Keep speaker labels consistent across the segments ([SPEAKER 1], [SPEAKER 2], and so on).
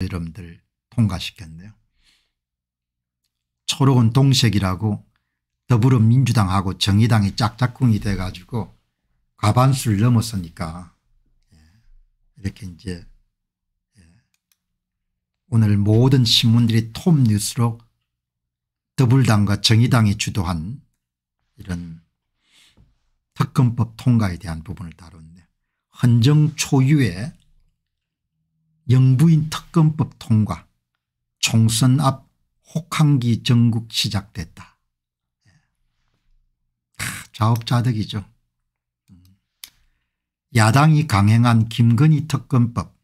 [SPEAKER 1] 여러분들 통과시켰네요. 초록은 동색이라고 더불어민주당하고 정의당이 짝짝꿍이 돼가지고 과반수를 넘었으니까 예. 이렇게 이제 예. 오늘 모든 신문들이 톱 뉴스로 더불당과 정의당이 주도한 이런 특검법 통과에 대한 부분을 다뤘네요. 헌정 초유의 영부인 특검법 통과 총선 앞 혹한기 전국 시작됐다. 예. 아, 자업자득이죠. 야당이 강행한 김건희 특검법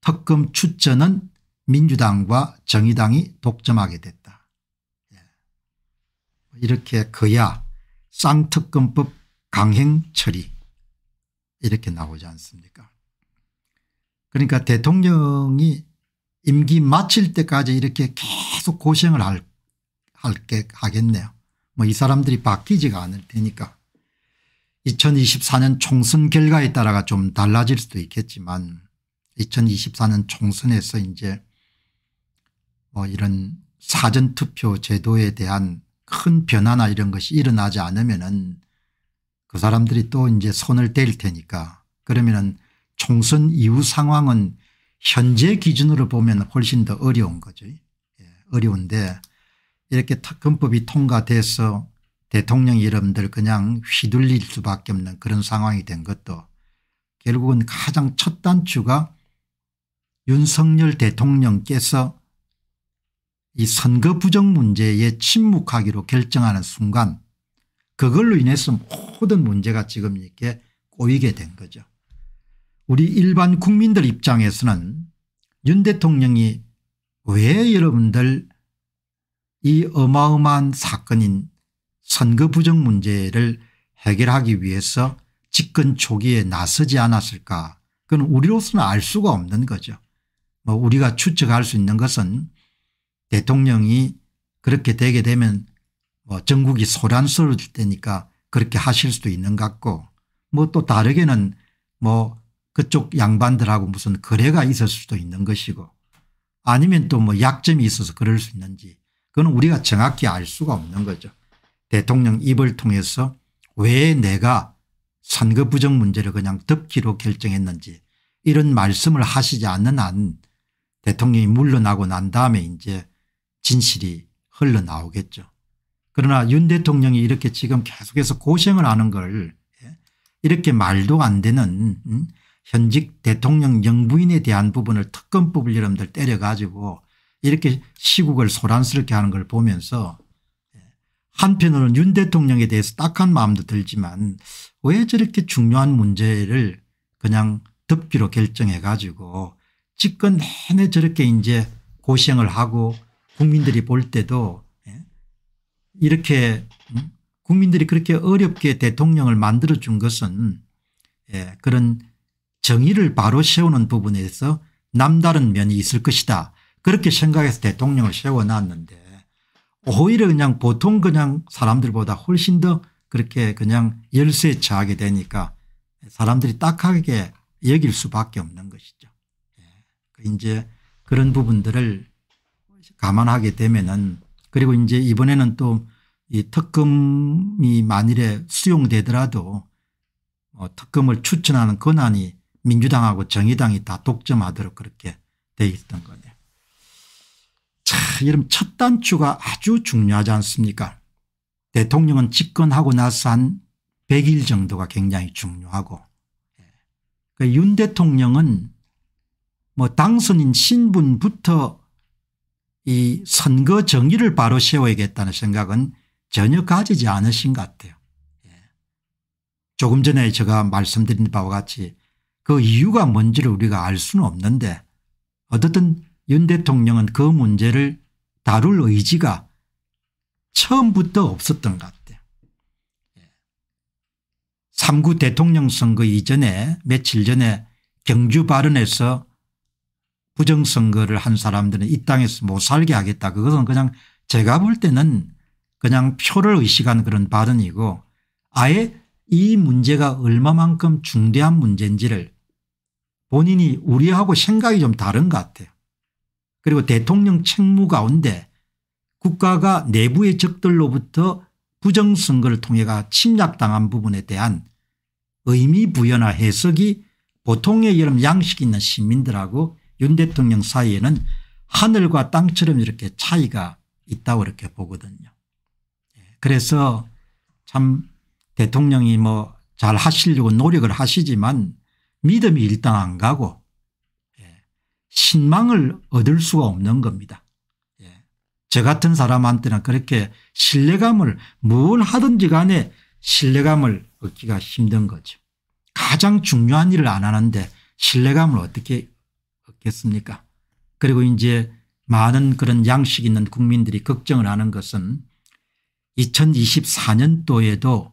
[SPEAKER 1] 특검 추천은 민주당과 정의당이 독점하게 됐다. 예. 이렇게 그야 쌍특검법 강행 처리 이렇게 나오지 않습니까 그러니까 대통령이 임기 마칠 때까지 이렇게 계속 고생을 할, 할게 하겠네요. 뭐 이 사람들이 바뀌지가 않을 테니까 2024년 총선 결과에 따라가 좀 달라질 수도 있겠지만 2024년 총선에서 이제 뭐 이런 사전투표 제도에 대한 큰 변화나 이런 것이 일어나지 않으면은 그 사람들이 또 이제 손을 댈 테니까 그러면은 총선 이후 상황은 현재 기준으로 보면 훨씬 더 어려운 거죠. 예, 어려운데 이렇게 특검법이 통과돼서 대통령 여러들 그냥 휘둘릴 수밖에 없는 그런 상황이 된 것도 결국은 가장 첫 단추가 윤석열 대통령께서 이 선거 부정 문제에 침묵하기로 결정하는 순간 그걸로 인해서 모든 문제가 지금 이렇게 꼬이게 된 거죠. 우리 일반 국민들 입장에서는 윤 대통령이 왜 여러분들 이 어마어마한 사건인 선거 부정 문제를 해결하기 위해서 집권 초기에 나서지 않았을까 그건 우리로서는 알 수가 없는 거죠. 뭐 우리가 추측할 수 있는 것은 대통령이 그렇게 되게 되면 뭐 전국이 소란스러울 테니까 그렇게 하실 수도 있는 것 같고 뭐 또 다르게는 뭐 그쪽 양반들하고 무슨 거래가 있을 수도 있는 것이고 아니면 또 뭐 약점이 있어서 그럴 수 있는지 그건 우리가 정확히 알 수가 없는 거죠. 대통령 입을 통해서 왜 내가 선거 부정 문제를 그냥 덮기로 결정했는지 이런 말씀을 하시지 않는 한 대통령이 물러나고 난 다음에 이제 진실이 흘러나오겠죠. 그러나 윤 대통령이 이렇게 지금 계속해서 고생을 하는 걸 예, 이렇게 말도 안 되는 음? 현직 대통령 영부인에 대한 부분을 특검법을 여러분들 때려가지고 이렇게 시국을 소란스럽게 하는 걸 보면서 한편으로는 윤 대통령에 대해서 딱한 마음도 들지만 왜 저렇게 중요한 문제를 그냥 덮기로 결정해 가지고 집권 내내 저렇게 이제 고시행을 하고 국민들이 볼 때도 예, 이렇게 음, 국민들이 그렇게 어렵게 대통령을 만들어 준 것은 예, 그런 정의를 바로 세우는 부분에서 남다른 면이 있을 것이다. 그렇게 생각해서 대통령을 세워놨는데 오히려 그냥 보통 그냥 사람들보다 훨씬 더 그렇게 그냥 열쇠 차하게 되니까 사람들이 딱하게 여길 수밖에 없는 것이죠. 예. 그 이제 그런 부분들을 감안하게 되면은 그리고 이제 이번에는 또 이 특검이 만일에 수용되더라도 뭐 특검을 추천하는 권한이 민주당하고 정의당이 다 독점하도록 그렇게 돼 있던 거예요. 자, 여러분 첫 단추가 아주 중요하지 않습니까? 대통령은 집권하고 나서 한 100일 정도가 굉장히 중요하고 그러니까 윤 대통령은 뭐 당선인 신분부터 이 선거 정의를 바로 세워야겠다는 생각은 전혀 가지지 않으신 것 같아요. 예. 조금 전에 제가 말씀드린 바와 같이 그 이유가 뭔지를 우리가 알 수는 없는데 어쨌든윤 대통령은 그 문제를 다룰 의지가 처음부터 없었던 것 같아요. 3구 예. 대통령 선거 이전에 며칠 전에 경주 발언에서 부정선거를 한 사람들은 이 땅에서 못 살게 하겠다. 그것은 그냥 제가 볼 때는 그냥 표를 의식한 그런 발언이고 아예 이 문제가 얼마만큼 중대한 문제인지를 본인이 우리하고 생각이 좀 다른 것 같아요. 그리고 대통령 책무 가운데 국가가 내부의 적들로부터 부정선거를 통해가 침략당한 부분에 대한 의미부여나 해석이 보통의 여름 양식 있는 시민들하고 윤 대통령 사이에는 하늘과 땅처럼 이렇게 차이가 있다고 이렇게 보거든요. 예, 그래서 참 대통령이 뭐 잘 하시려고 노력을 하시지만 믿음이 일단 안 가고 예, 신망을 얻을 수가 없는 겁니다. 예, 저 같은 사람한테는 그렇게 신뢰감을 뭘 하든지 간에 신뢰감을 얻기가 힘든 거죠. 가장 중요한 일을 안 하는데 신뢰감을 어떻게 얻겠습니까? 그리고 이제 많은 그런 양식 있는 국민들이 걱정을 하는 것은 2024년도에도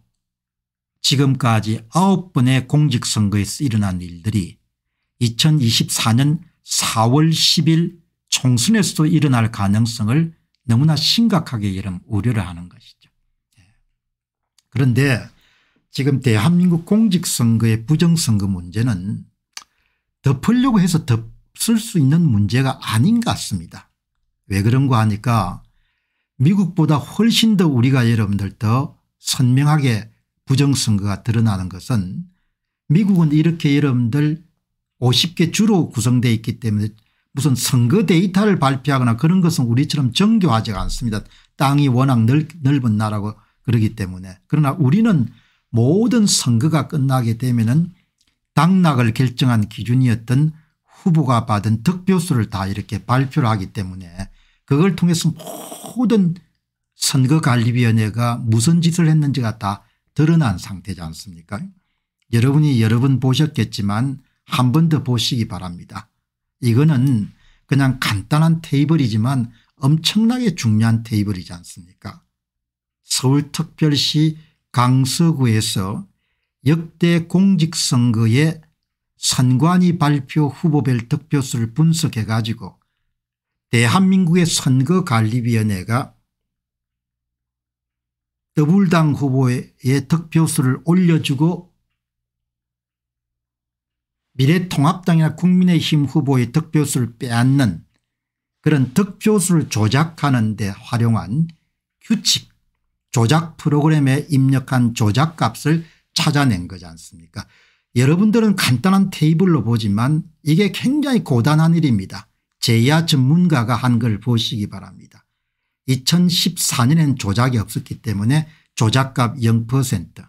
[SPEAKER 1] 지금까지 9번의 공직선거에서 일어난 일들이 2024년 4월 10일 총선에서도 일어날 가능성을 너무나 심각하게 이런 우려를 하는 것이죠. 예. 그런데 지금 대한민국 공직선거의 부정선거 문제는 덮으려고 해서 덮을 수 있는 문제가 아닌 것 같습니다. 왜 그런가 하니까 미국보다 훨씬 더 우리가 여러분들 더 선명하게 부정선거가 드러나는 것은 미국은 이렇게 여러분들 50개 주로 구성되어 있기 때문에 무슨 선거 데이터를 발표하거나 그런 것은 우리처럼 정교하지가 않습니다. 땅이 워낙 넓, 넓은 나라고 그러기 때문에 그러나 우리는 모든 선거가 끝나게 되면은 당락을 결정한 기준이었던 후보가 받은 득표수를 다 이렇게 발표를 하기 때문에 그걸 통해서 모든 선거관리위원회가 무슨 짓을 했는지가 다 드러난 상태지 않습니까 여러분이 여러 분 보셨겠지만 한 번 더 보시기 바랍니다. 이거는 그냥 간단한 테이블이지만 엄청나게 중요한 테이블이지 않습니까 서울특별시 강서구에서 역대 공직선거의 선관위 발표 후보별 득표수를 분석해 가지고 대한민국의 선거관리위원회가 더불당 후보의 득표수를 올려주고 미래통합당이나 국민의힘 후보의 득표수를 빼앗는 그런 득표수를 조작하는 데 활용한 규칙 조작 프로그램에 입력한 조작값을 찾아낸 거지 않습니까 여러분들은 간단한 테이블로 보지만 이게 굉장히 고단한 일입니다. 제야 전문가가 한 걸 보시기 바랍니다. 2014년엔 조작이 없었기 때문에 조작값 0%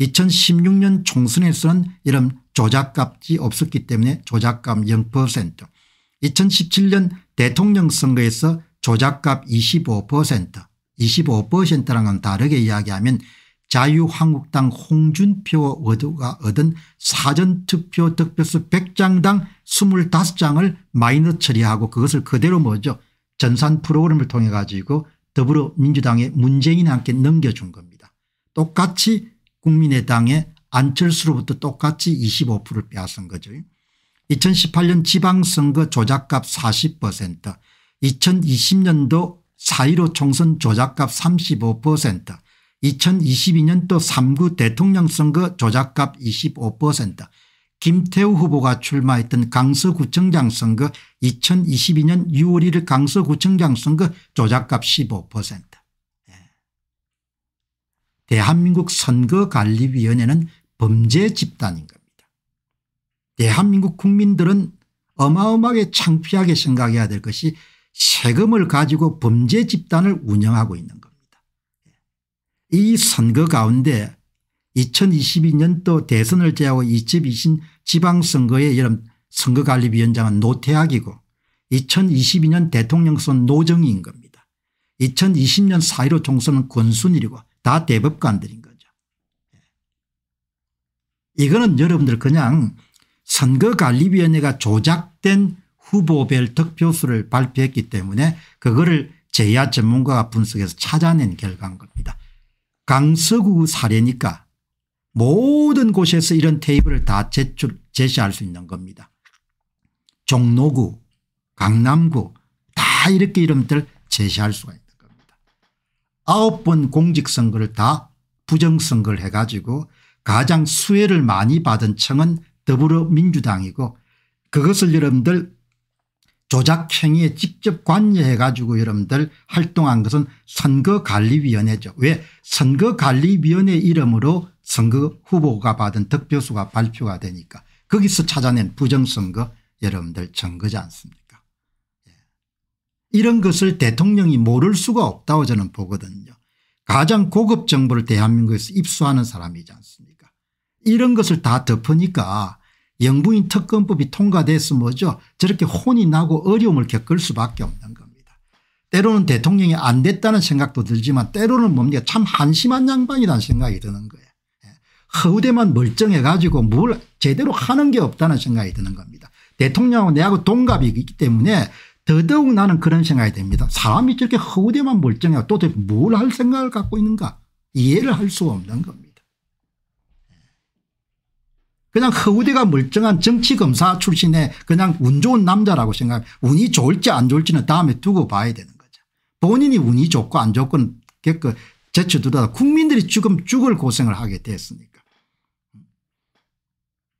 [SPEAKER 1] 2016년 총선에서는 이런 조작값이 없었기 때문에 조작값 0% 2017년 대통령 선거에서 조작값 25% 25%랑은 다르게 이야기하면 자유한국당 홍준표 의도가 얻은 사전투표 득표수 100장당 25장을 마이너 처리하고 그것을 그대로 뭐죠 전산 프로그램을 통해 가지고 더불어민주당의 문재인한테 넘겨준 겁니다. 똑같이 국민의당의 안철수로부터 똑같이 25%를 빼앗은 거죠. 2018년 지방선거 조작값 40% 2020년도 4.15 총선 조작값 35% 2022년도 3구 대통령 선거 조작값 25% 김태우 후보가 출마했던 강서구청장 선거 2022년 6월 1일 강서구청장 선거 조작값 15% 예. 대한민국 선거관리위원회는 범죄 집단인 겁니다. 대한민국 국민들은 어마어마하게 창피하게 생각해야 될 것이 세금을 가지고 범죄 집단을 운영하고 있는 겁니다. 예. 이 선거 가운데 2 0 2 2년또 대선을 제하고 2020 지방선거의 러분 선거관리위원장은 노태학이고 2022년 대통령 선 노정인 겁니다. 2020년 4.15 총선은 권순일이고 다 대법관들인 거죠. 예. 이거는 여러분들 그냥 선거관리위원회가 조작된 후보별 득표수를 발표했기 때문에 그거를 제야 전문가가 분석해서 찾아낸 결과인 겁니다. 강서구 사례니까 모든 곳에서 이런 테이블을 다 제출, 제시할 수 있는 겁니다. 종로구 강남구 다 이렇게 이름들 제시할 수가 있는 겁니다. 아홉 번 공직선거를 다 부정선거를 해가지고 가장 수혜를 많이 받은 층은 더불어민주당이고 그것을 여러분들 조작행위에 직접 관여해 가지고 여러분들 활동한 것은 선거관리위원회죠. 왜 선거관리위원회 이름으로 선거 후보가 받은 득표수가 발표가 되니까 거기서 찾아낸 부정선거 여러분들 증거지 않습니까 예. 이런 것을 대통령이 모를 수가 없다고 저는 보거든요. 가장 고급 정보를 대한민국에서 입수하는 사람이지 않습니까 이런 것을 다 덮으니까 영부인 특검법이 통과돼서 뭐죠 저렇게 혼이 나고 어려움을 겪을 수밖에 없는 겁니다. 때로는 대통령이 안 됐다는 생각도 들지만 때로는 뭡니까 참 한심한 양반이라는 생각이 드는 거예요. 허우대만 멀쩡해가지고 뭘 제대로 하는 게 없다는 생각이 드는 겁니다. 대통령하 내하고 동갑이기 때문에 더더욱 나는 그런 생각이 듭니다. 사람이 저렇게 허우대만 멀쩡해 도대체 뭘 할 생각을 갖고 있는가 이해를 할 수 없는 겁니다. 그냥 허우대가 멀쩡한 정치검사 출신의 그냥 운 좋은 남자라고 생각해 운이 좋을지 안 좋을지는 다음에 두고 봐야 되는 거죠. 본인이 운이 좋고 안 좋고는 그 제쳐두다 국민들이 지금 죽을 고생을 하게 됐으니까.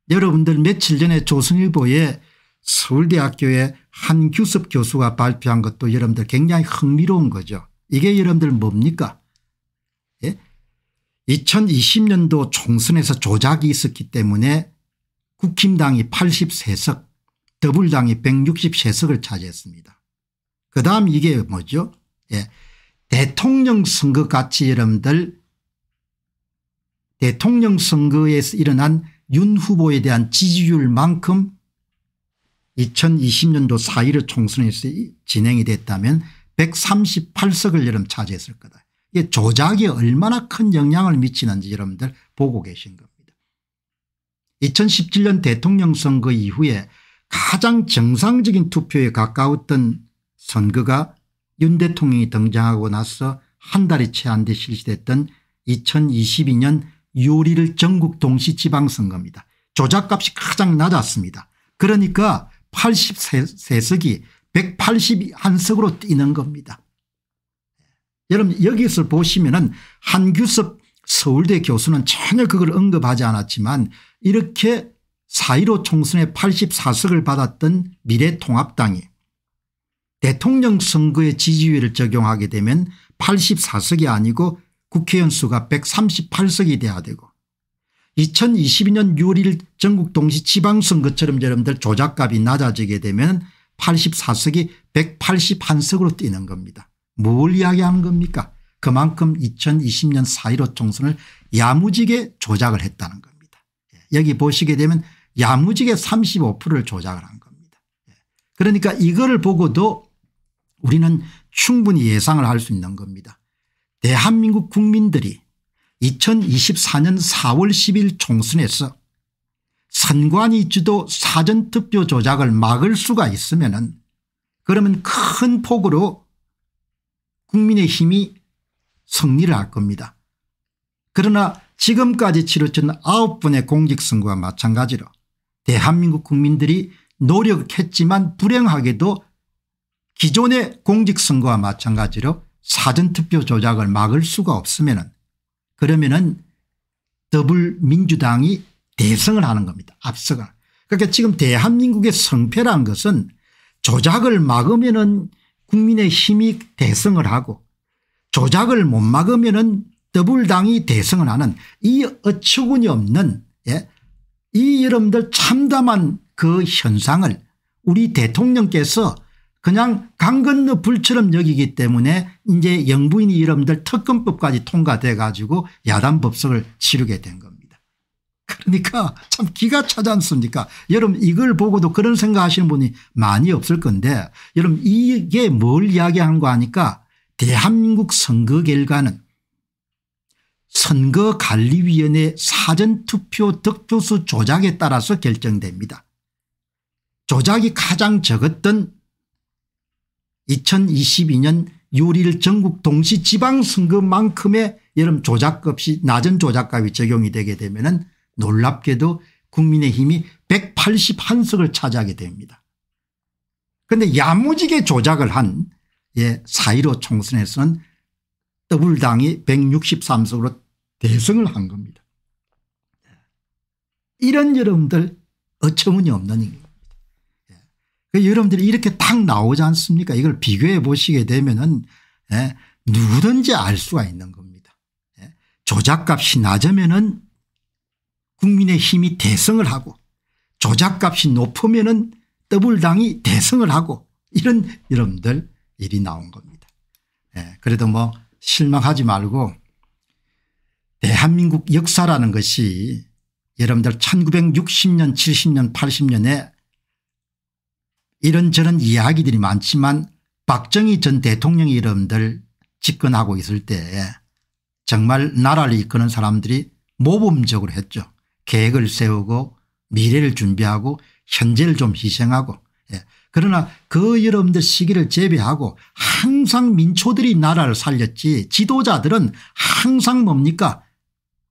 [SPEAKER 1] 여러분들 며칠 전에 조선일보에 서울대학교의 한 규섭 교수가 발표한 것도 여러분들 굉장히 흥미로운 거죠. 이게 여러분들 뭡니까? 예? 2020년도 총선에서 조작이 있었기 때문에 국힘당이 83석 더불당이 160세석을 차지했습니다. 그 다음 이게 뭐죠 예. 대통령 선거 같이 여러분들 대통령 선거에서 일어난 윤 후보에 대한 지지율만큼 2020년도 4.15 총선에서 진행이 됐다면 138석을 여름 차지했을 거다. 이게 조작이 얼마나 큰 영향을 미치는지 여러분들 보고 계신 겁니다. 2017년 대통령 선거 이후에 가장 정상적인 투표에 가까웠던 선거가 윤 대통령이 등장하고 나서 한 달이 채 안 돼 실시됐던 2022년 요리를 전국 동시지방선거입니다. 조작값이 가장 낮았습니다. 그러니까 83석이 181석으로 뛰는 겁니다. 예. 여러분 여기서 보시면 은 한규섭 서울대 교수는 전혀 그걸 언급하지 않았지만 이렇게 4.15 총선에 84석을 받았던 미래통합당이 대통령 선거의 지지율을 적용하게 되면 84석이 아니고 국회의원 수가 138석이 돼야 되고 2022년 6월 1일 전국 동시 지방선거처럼 여러분들 조작값이 낮아지게 되면 84석이 181석으로 뛰는 겁니다. 뭘 이야기하는 겁니까 그만큼 2020년 4.15 총선을 야무지게 조작을 했다는 겁니다. 예, 여기 보시게 되면 야무지게 35%를 조작을 한 겁니다. 예, 그러니까 이거를 보고도 우리는 충분히 예상을 할 수 있는 겁니다. 대한민국 국민들이 2024년 4월 10일 총선에서 선관위 주도 사전투표 조작을 막을 수가 있으면 은 그러면 큰 폭으로 국민의힘이 승리를 할 겁니다. 그러나 지금까지 치러진 9분의 공직선거와 마찬가지로 대한민국 국민들이 노력했지만 불행하게도 기존의 공직선거와 마찬가지로 사전투표 조작을 막을 수가 없으면 그러면은 더불민주당이 대승을 하는 겁니다. 앞서가. 그러니까 지금 대한민국의 성패란 것은 조작을 막으면은 국민의 힘이 대승을 하고 조작을 못 막으면은 더불당이 대승을 하는 이 어처구니 없는 예? 이 여러분들 참담한 그 현상을 우리 대통령께서 그냥 강 건너 불처럼 여기기 때문에 이제 영부인 이름들 특검법까지 통과돼 가지고 야단 법석을 치르게 된 겁니다. 그러니까 참 기가 차지 않습니까 여러분 이걸 보고도 그런 생각하시는 분이 많이 없을 건데 여러분 이게 뭘 이야기한 거 아니까 대한민국 선거 결과는 선거관리위원회 사전투표 득표수 조작에 따라서 결정됩니다. 조작이 가장 적었던 2022년 요리를 전국 동시 지방선거만큼의 여름 조작값이 낮은 조작값이 적용이 되게 되면 은 놀랍게도 국민의힘이 181석을 차지하게 됩니다. 그런데 야무지게 조작을 한 예, 4.15 총선에서는 더블당이 163석으로 대승을 한 겁니다. 이런 여러분들 어처구니없는 일입니다. 그 여러분들이 이렇게 딱 나오지 않습니까 이걸 비교해 보시게 되면은 예, 누구든지 알 수가 있는 겁니다. 예, 조작값이 낮으면은 국민의 힘이 대승을 하고 조작값이 높으면은 더블당이 대승을 하고 이런 여러분들 일이 나온 겁니다. 예, 그래도 뭐 실망하지 말고 대한민국 역사라는 것이 여러분들 1960년 70년 80년에 이런저런 이야기들이 많지만 박정희 전 대통령 이름들 집권하고 있을 때에 정말 나라를 이끄는 사람들이 모범적으로 했죠. 계획을 세우고 미래를 준비하고 현재를 좀 희생하고 예. 그러나 그 여러분들 시기를 제외하고 항상 민초들이 나라를 살렸지 지도자들은 항상 뭡니까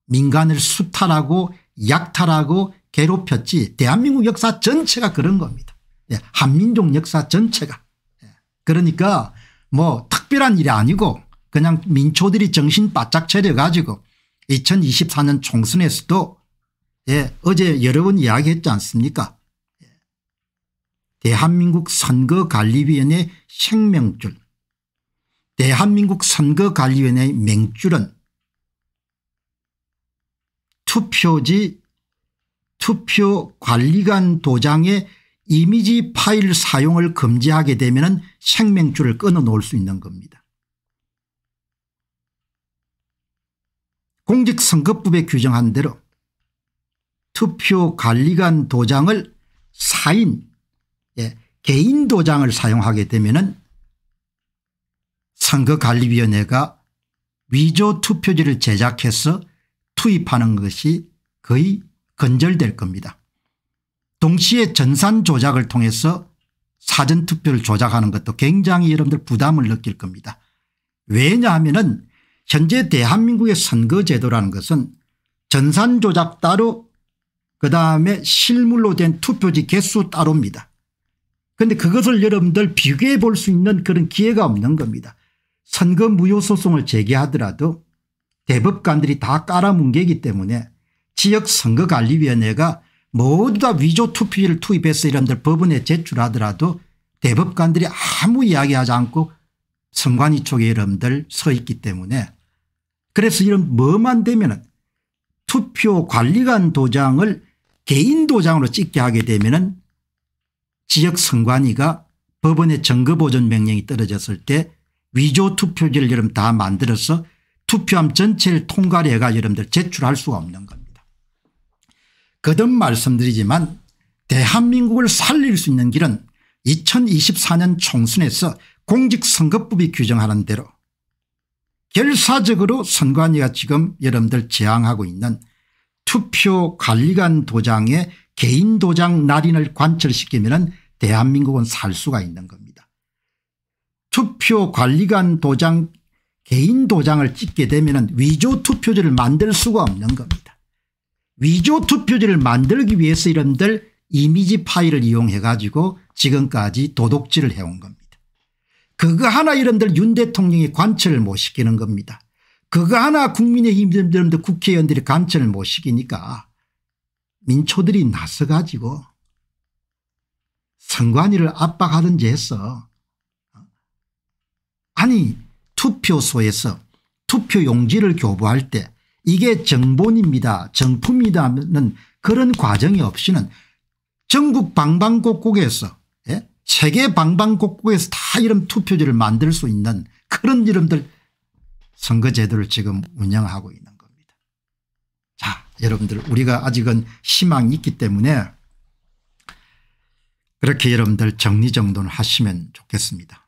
[SPEAKER 1] 민간을 수탈하고 약탈하고 괴롭혔지 대한민국 역사 전체가 그런 겁니다. 예, 한민족 역사 전체가 예, 그러니까 뭐 특별한 일이 아니고 그냥 민초들이 정신 바짝 차려가지고 2024년 총선에서도 예, 어제 여러 번 이야기했지 않습니까 예. 대한민국 선거관리위원회 생명줄 대한민국 선거관리위원회 맹줄은 투표지 투표관리관 도장의 이미지 파일 사용을 금지하게 되면 생명줄을 끊어놓을 수 있는 겁니다. 공직선거법에 규정한 대로 투표관리관 도장을 사인 예, 개인 도장을 사용하게 되면 선거관리위원회가 위조 투표지를 제작해서 투입하는 것이 거의 근절될 겁니다. 동시에 전산 조작을 통해서 사전투표를 조작하는 것도 굉장히 여러분들 부담을 느낄 겁니다. 왜냐하면 은 현재 대한민국의 선거제도라는 것은 전산 조작 따로 그다음에 실물로 된 투표지 개수 따로입니다. 그런데 그것을 여러분들 비교해 볼 수 있는 그런 기회가 없는 겁니다. 선거 무효 소송을 제기하더라도 대법관들이 다 깔아뭉개기 때문에 지역선거관리위원회가 모두 다 위조 투표를 투입해서 이런들 법원에 제출하더라도 대법관들이 아무 이야기하지 않고 선관위 쪽에 여러분들서 있기 때문에 그래서 이런 뭐만 되면은 투표 관리관 도장을 개인 도장으로 찍게 하게 되면은 지역 선관위가 법원의 증거 보존 명령이 떨어졌을 때 위조 투표지를 여러분 다 만들어서 투표함 전체를 통과를 해가 여러분들 제출할 수가 없는 겁니다. 거듭 말씀드리지만 대한민국을 살릴 수 있는 길은 2024년 총선에서 공직선거법이 규정하는 대로 결사적으로 선관위가 지금 여러분들 제항하고 있는 투표관리관 도장의 개인 도장 날인을 관철시키면 대한민국은 살 수가 있는 겁니다. 투표관리관 도장 개인 도장을 찍게 되면 위조 투표지를 만들 수가 없는 겁니다. 위조 투표지를 만들기 위해서 이런들 이미지 파일을 이용해 가지고 지금까지 도둑질을 해온 겁니다. 그거 하나 이런들 윤 대통령이 관철을 못 시키는 겁니다. 그거 하나 국민의힘 이런들 국회의원들이 관철을 못 시키니까 민초들이 나서 가지고 선관위를 압박하든지 해서 아니 투표소에서 투표 용지를 교부할 때 이게 정본입니다. 정품이다는 하 그런 과정이 없이는 전국 방방곡곡에서 예? 세계 방방곡곡에서 다 이런 투표지를 만들 수 있는 그런 이름들 선거제도를 지금 운영하고 있는 겁니다. 자 여러분들 우리가 아직은 희망이 있기 때문에 그렇게 여러분들 정리정돈을 하시면 좋겠습니다.